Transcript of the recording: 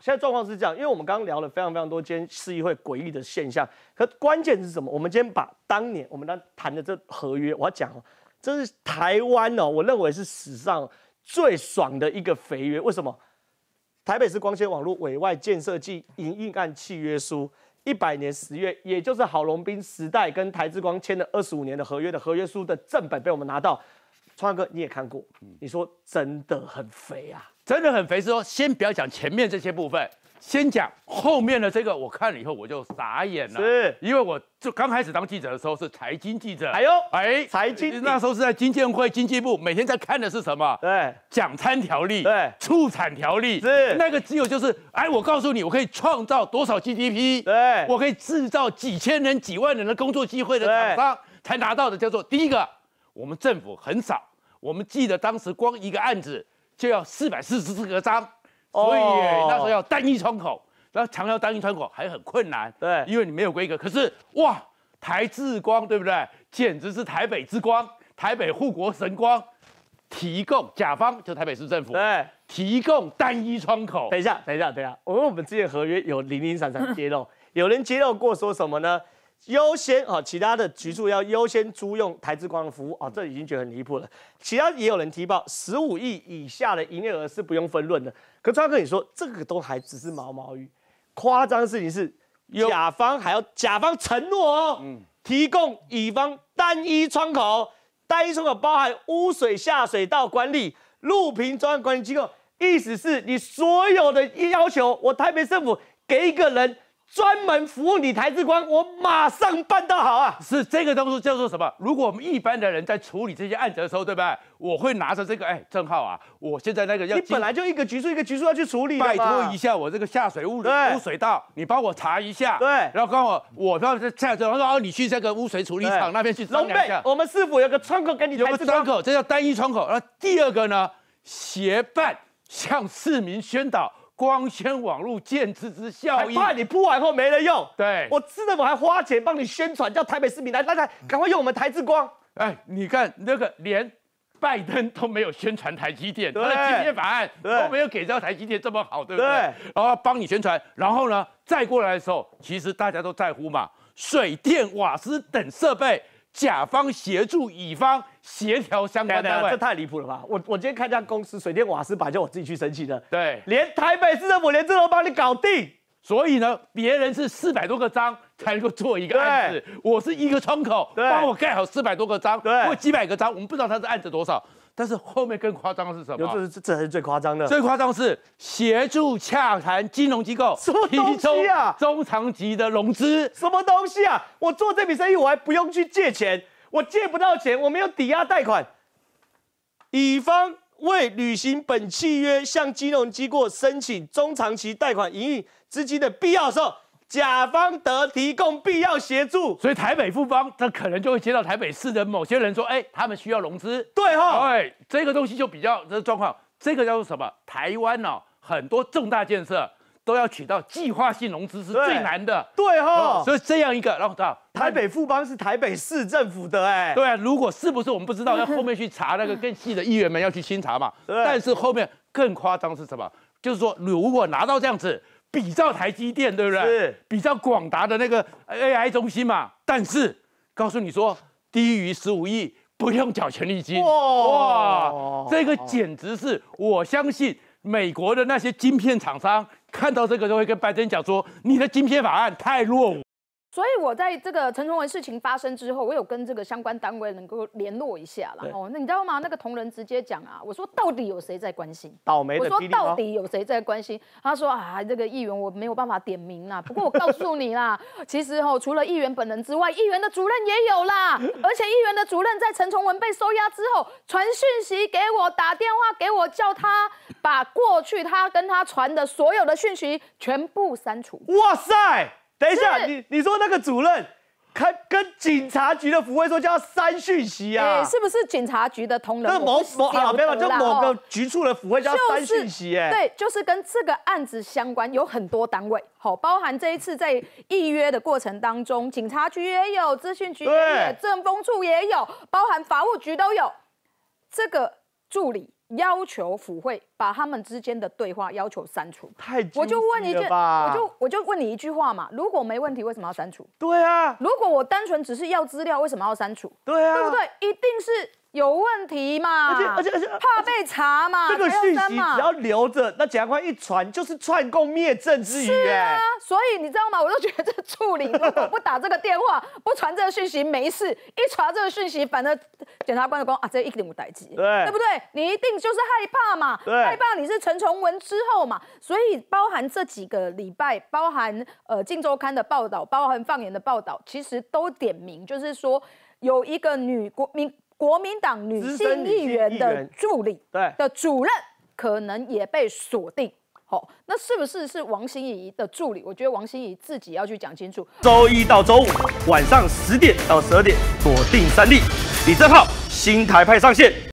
现在状况是这样，因为我们刚刚聊了非常非常多今天市议会诡异的现象，可关键是什么？我们今天把当年我们刚谈的这合约，我要讲哦，这是台湾哦，我认为是史上最爽的一个肥约。为什么？台北市光纤网络委外建设暨营运案契约书，一百年十月，也就是郝龙斌时代跟台之光签的二十五年的合约的合约书的正本被我们拿到，创哥你也看过，你说真的很肥啊。真的很肥，是哦。先不要讲前面这些部分，先讲后面的这个。我看了以后，我就傻眼了。是，因为我就刚开始当记者的时候是财经记者。哎呦，哎，财经，那时候是在金监会经济部，每天在看的是什么？对，奖餐条例，对，促产条例，是那个只有就是，哎，我告诉你，我可以创造多少 GDP？对，我可以制造几千人、几万人的工作机会的厂商才拿到的，叫做第一个。我们政府很少，我们记得当时光一个案子。就要四百四十四个章，所以那时候要单一窗口，然后强调单一窗口还很困难，对，因为你没有规格。可是哇，台智光对不对？简直是台北之光，台北护国神光，提供甲方就台北市政府，对，提供单一窗口。等一下，等一下，等一下，我为我们之前合约有零零散散揭露，有人揭露过说什么呢？优先啊，其他的局处要优先租用台资光的服务啊，这已经觉得很离谱了。其他也有人提报十五亿以下的营业额是不用分润的，可他跟你说这个都还只是毛毛雨。夸张的事情是，甲方还要甲方承诺，嗯，提供乙方单一窗口，单一窗口包含污水下水道管理、路平专管理机构，意思是你所有的要求，我台北政府给一个人。专门服务你台之官，我马上办到好啊！是这个东西叫做什么？如果我们一般的人在处理这些案子的时候，对不对？我会拿着这个，哎，郑浩啊，我现在那个要……你本来就一个局数，一个局数要去处理。拜托一下，我这个下水污污水道，你帮我查一下。对，然后刚好我不要在下这。他说：“哦，你去这个污水处理厂那边去。”一下。我们市府有个窗口给你台有个窗口，这叫单一窗口。然后第二个呢，协办向市民宣导。光纤网络建置之效益，怕你铺完后没人用？对，我知道，我还花钱帮你宣传，叫台北市民来，来来，赶快用我们台之光。哎，你看那个连拜登都没有宣传台积电，他的基建法案都没有给到台积电这么好，对不对？然后帮你宣传，然后呢，再过来的时候，其实大家都在乎嘛，水电、瓦斯等设备。甲方协助乙方协调相关单位，这太离谱了吧！我我今天看家公司水电瓦斯板就我自己去申请的。对，连台北市政府连这都帮你搞定，所以呢，别人是四百多个章才能够做一个案子，我是一个窗口，帮我盖好四百多个章，或几百个章，我们不知道他是案子多少。但是后面更夸张的是什么？这这才是最夸张的。最夸张是协助洽谈金融机构，什么东西啊？中长期的融资，什么东西啊？我做这笔生意，我还不用去借钱，我借不到钱，我没有抵押贷款。乙方为履行本契约，向金融机构申请中长期贷款营运资金的必要的时候。甲方得提供必要协助，所以台北富邦，他可能就会接到台北市的某些人说，哎，他们需要融资，对哈，对，这个东西就比较这状况，这个叫做什么？台湾哦，很多重大建设都要取到计划性融资，是最难的，对哈，所以这样一个，然后到台北富邦是台北市政府的，哎，对啊，如果是不是我们不知道，要后面去查那个更细的议员们要去清查嘛，对，但是后面更夸张是什么？就是说如果拿到这样子。比较台积电对不对？比较广达的那个 AI 中心嘛，但是告诉你说低于十五亿不用缴权利金。哇，这个简直是，我相信美国的那些晶片厂商看到这个都会跟拜登讲说，你的晶片法案太落伍。所以，我在这个陈崇文事情发生之后，我有跟这个相关单位能够联络一下了。哦，那你知道吗？那个同仁直接讲啊，我说到底有谁在关心？倒霉的我说到底有谁在关心？他说啊，这个议员我没有办法点名啊。不过我告诉你啦，其实哦，除了议员本人之外，议员的主任也有啦。而且议员的主任在陈崇文被收押之后，传讯息给我，打电话给我，叫他把过去他跟他传的所有的讯息全部删除。哇塞！等一下，你你说那个主任，开跟警察局的府委说叫三讯息啊？是不是警察局的同仁？这某某啊，没有，就某个局处的府委叫三讯息。哎，对，就是跟这个案子相关，有很多单位，好，包含这一次在预约的过程当中，警察局也有，资讯局也有，政风处也有，包含法务局都有这个助理。要求府会把他们之间的对话要求删除，太，我就问一句，我就我就问你一句话嘛，如果没问题，为什么要删除？对啊，如果我单纯只是要资料，为什么要删除？对啊，对不对？一定是。有问题嘛？而且而且怕被查嘛？这个讯息只要留着，那检察官一传，就是串供灭证之余。是啊，所以你知道吗？我都觉得这处理，不打这个电话，不传这个讯息没事。一传这个讯息，反正检察官就讲啊，这一定不代志。对，对不对？你一定就是害怕嘛？害怕你是陈崇文之后嘛？所以包含这几个礼拜，包含呃《荆州刊》的报道，包含《放言的报道，其实都点名，就是说有一个女国民。国民党女性议员的助理的主任，可能也被锁定。好，那是不是是王心怡的助理？我觉得王心怡自己要去讲清楚。周一到周五晚上十点到十二点，锁定三立李正浩新台派上线。